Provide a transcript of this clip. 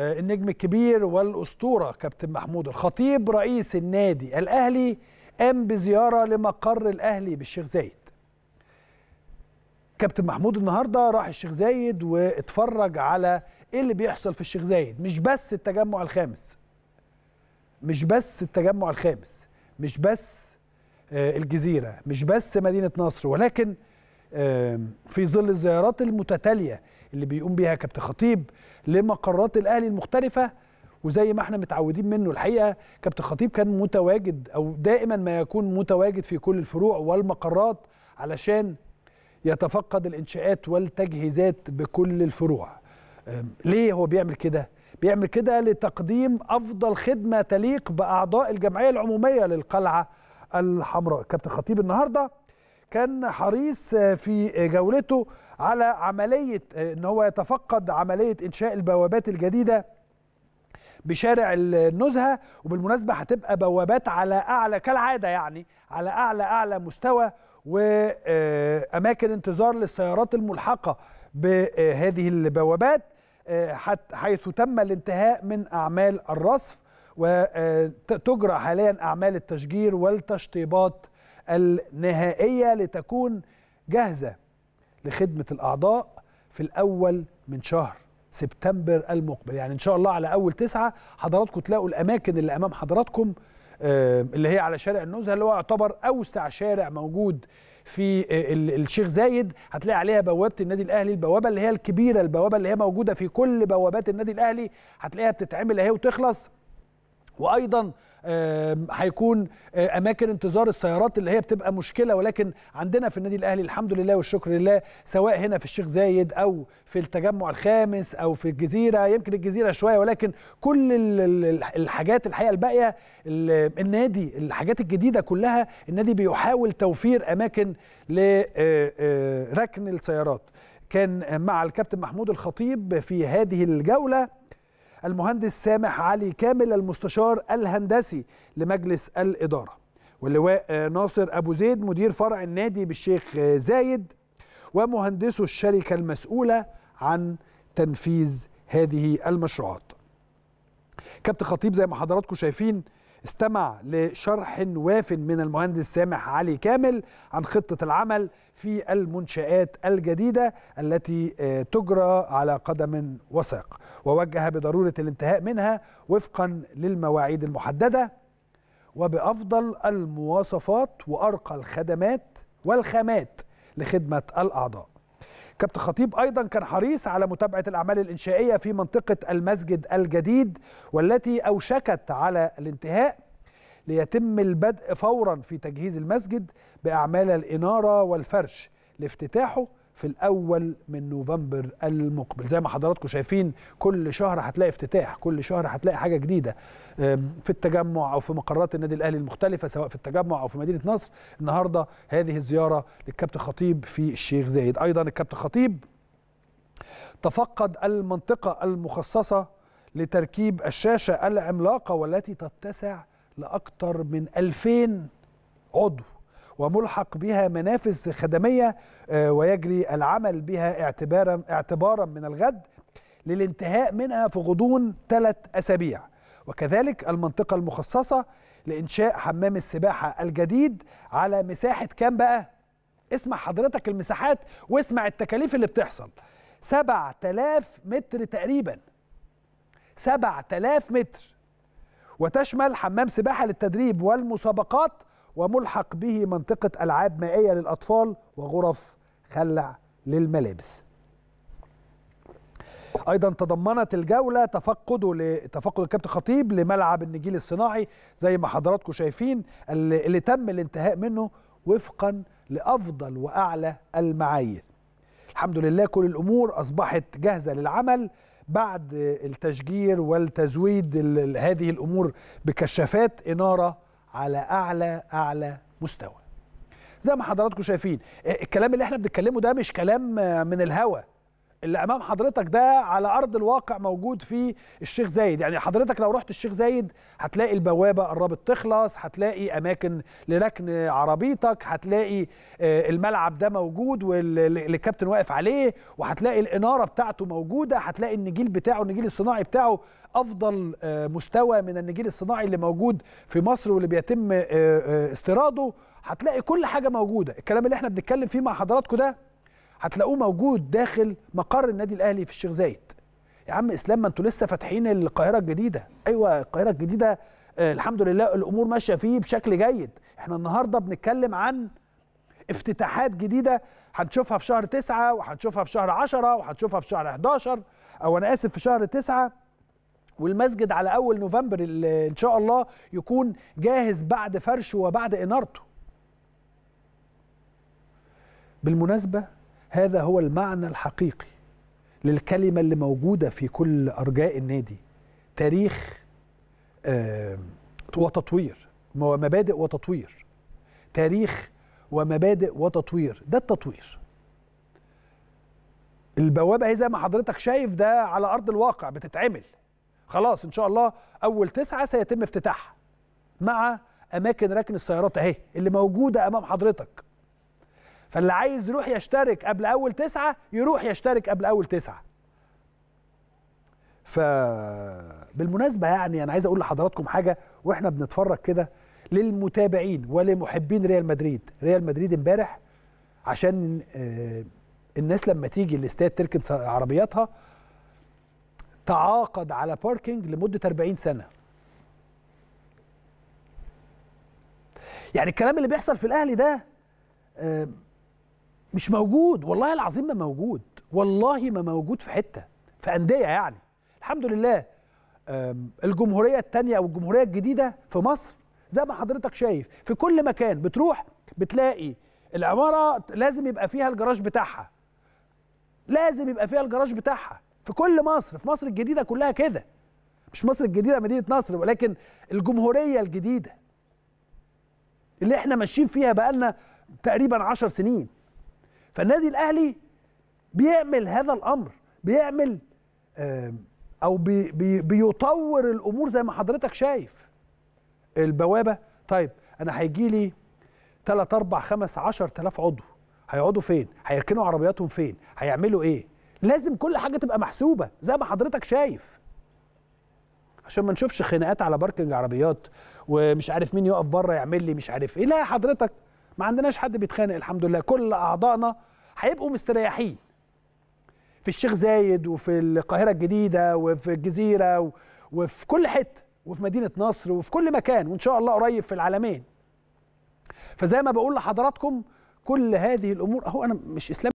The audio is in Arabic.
آه، النجم الكبير والاسطوره كابتن محمود الخطيب رئيس النادي الاهلي قام بزياره لمقر الاهلي بالشيخ زايد كابتن محمود النهارده راح الشيخ زايد واتفرج على ايه اللي بيحصل في الشيخ زايد مش بس التجمع الخامس مش بس التجمع الخامس مش بس آه، الجزيره مش بس مدينه نصر ولكن في ظل الزيارات المتتاليه اللي بيقوم بيها كابتن خطيب لمقرات الاهلي المختلفه وزي ما احنا متعودين منه الحقيقه كابتن خطيب كان متواجد او دائما ما يكون متواجد في كل الفروع والمقرات علشان يتفقد الانشاءات والتجهيزات بكل الفروع ليه هو بيعمل كده بيعمل كده لتقديم افضل خدمه تليق باعضاء الجمعيه العموميه للقلعه الحمراء كابتن خطيب النهارده كان حريص في جولته على عمليه ان هو يتفقد عمليه انشاء البوابات الجديده بشارع النزهه وبالمناسبه هتبقى بوابات على اعلى كالعاده يعني على اعلى اعلى مستوى واماكن انتظار للسيارات الملحقه بهذه البوابات حيث تم الانتهاء من اعمال الرصف وتجرى حاليا اعمال التشجير والتشطيبات النهائيه لتكون جاهزه لخدمه الاعضاء في الاول من شهر سبتمبر المقبل يعني ان شاء الله على اول تسعة حضراتكم تلاقوا الاماكن اللي امام حضراتكم اللي هي على شارع النزهه اللي هو يعتبر اوسع شارع موجود في آه، الشيخ زايد هتلاقي عليها بوابه النادي الاهلي البوابه اللي هي الكبيره البوابه اللي هي موجوده في كل بوابات النادي الاهلي هتلاقيها بتتعمل اهي وتخلص وايضا هيكون آه، اماكن انتظار السيارات اللي هي بتبقى مشكله ولكن عندنا في النادي الاهلي الحمد لله والشكر لله سواء هنا في الشيخ زايد او في التجمع الخامس او في الجزيره يمكن الجزيره شويه ولكن كل الحاجات الحقيقه الباقيه النادي الحاجات الجديده كلها النادي بيحاول توفير اماكن لركن آه، آه، السيارات كان مع الكابتن محمود الخطيب في هذه الجوله المهندس سامح علي كامل المستشار الهندسي لمجلس الإدارة واللواء آه، ناصر أبو زيد مدير فرع النادي بالشيخ آه، زايد ومهندسو الشركة المسؤولة عن تنفيذ هذه المشروعات كابتن خطيب زي ما حضراتكم شايفين استمع لشرح واف من المهندس سامح علي كامل عن خطة العمل في المنشآت الجديدة التي آه، تجرى على قدم وساق ووجه بضرورة الانتهاء منها وفقا للمواعيد المحددة وبأفضل المواصفات وأرقى الخدمات والخامات لخدمة الأعضاء كابتن خطيب أيضا كان حريص على متابعة الأعمال الإنشائية في منطقة المسجد الجديد والتي أوشكت على الانتهاء ليتم البدء فورا في تجهيز المسجد بأعمال الإنارة والفرش لافتتاحه في الاول من نوفمبر المقبل زي ما حضراتكم شايفين كل شهر هتلاقي افتتاح كل شهر هتلاقي حاجه جديده في التجمع او في مقرات النادي الاهلي المختلفه سواء في التجمع او في مدينه نصر النهارده هذه الزياره للكابتن خطيب في الشيخ زايد ايضا الكابتن خطيب تفقد المنطقه المخصصه لتركيب الشاشه العملاقه والتي تتسع لاكثر من 2000 عضو وملحق بها منافذ خدمية آه، ويجري العمل بها اعتبارا, اعتبارا من الغد للانتهاء منها في غضون ثلاث أسابيع وكذلك المنطقة المخصصة لإنشاء حمام السباحة الجديد على مساحة كام بقى؟ اسمع حضرتك المساحات واسمع التكاليف اللي بتحصل 7000 متر تقريبا 7000 متر وتشمل حمام سباحة للتدريب والمسابقات وملحق به منطقة ألعاب مائية للأطفال وغرف خلع للملابس ايضا تضمنت الجوله تفقده لتفقد الكابتن خطيب لملعب النجيل الصناعي زي ما حضراتكم شايفين اللي, اللي تم الانتهاء منه وفقا لافضل واعلى المعايير الحمد لله كل الامور اصبحت جاهزه للعمل بعد التشجير والتزويد هذه الامور بكشافات اناره على اعلى اعلى مستوى زي ما حضراتكم شايفين آه، الكلام اللي احنا بنتكلمه ده مش كلام آه، من الهوا اللي امام حضرتك ده على ارض الواقع موجود في الشيخ زايد يعني حضرتك لو رحت الشيخ زايد هتلاقي البوابه قربت تخلص هتلاقي اماكن لركن عربيتك هتلاقي آه، الملعب ده موجود والكابتن واقف عليه وهتلاقي الاناره بتاعته موجوده هتلاقي النجيل بتاعه النجيل الصناعي بتاعه افضل آه، مستوى من النجيل الصناعي اللي موجود في مصر واللي بيتم آه، استيراده هتلاقي كل حاجه موجوده الكلام اللي احنا بنتكلم فيه مع حضراتكم ده هتلاقوه موجود داخل مقر النادي الاهلي في الشيخ زايد يا عم اسلام ما انتوا لسه فاتحين القاهره الجديده ايوه القاهره الجديده آه الحمد لله الامور ماشيه فيه بشكل جيد احنا النهارده بنتكلم عن افتتاحات جديده هنشوفها في شهر 9 وهنشوفها في شهر 10 وهنشوفها في شهر 11 او انا اسف في شهر 9 والمسجد على اول نوفمبر ان شاء الله يكون جاهز بعد فرشه وبعد انارته بالمناسبه هذا هو المعنى الحقيقي للكلمة اللي موجودة في كل أرجاء النادي تاريخ آه، وتطوير ومبادئ وتطوير تاريخ ومبادئ وتطوير ده التطوير البوابة هي زي ما حضرتك شايف ده على أرض الواقع بتتعمل خلاص إن شاء الله أول تسعة سيتم افتتاحها مع أماكن ركن السيارات أهي اللي موجودة أمام حضرتك فاللي عايز يروح يشترك قبل اول تسعه يروح يشترك قبل اول تسعه فبالمناسبه يعني انا عايز اقول لحضراتكم حاجه واحنا بنتفرج كده للمتابعين ولمحبين ريال مدريد ريال مدريد امبارح عشان آه، الناس لما تيجي الاستاد تركن عربياتها تعاقد على باركينج لمده 40 سنه يعني الكلام اللي بيحصل في الاهلي ده آه، مش موجود والله العظيم ما موجود والله ما موجود في حته في انديه يعني الحمد لله الجمهوريه الثانيه او الجمهوريه الجديده في مصر زي ما حضرتك شايف في كل مكان بتروح بتلاقي العماره لازم يبقى فيها الجراج بتاعها لازم يبقى فيها الجراج بتاعها في كل مصر في مصر الجديده كلها كده مش مصر الجديده مدينه نصر ولكن الجمهوريه الجديده اللي احنا ماشيين فيها بقالنا تقريبا عشر سنين فالنادي الاهلي بيعمل هذا الامر بيعمل او بي بي بيطور الامور زي ما حضرتك شايف البوابه طيب انا هيجي لي 3 4 5 10000 عضو هيقعدوا فين هيركنوا عربياتهم فين هيعملوا ايه لازم كل حاجه تبقى محسوبه زي ما حضرتك شايف عشان ما نشوفش خناقات على باركنج عربيات ومش عارف مين يقف بره يعمل لي مش عارف ايه لا يا حضرتك ما عندناش حد بيتخانق الحمد لله كل اعضائنا هيبقوا مستريحين في الشيخ زايد وفي القاهره الجديده وفي الجزيره وفي كل حته وفي مدينه نصر وفي كل مكان وان شاء الله قريب في العالمين فزي ما بقول لحضراتكم كل هذه الامور اهو انا مش اسلام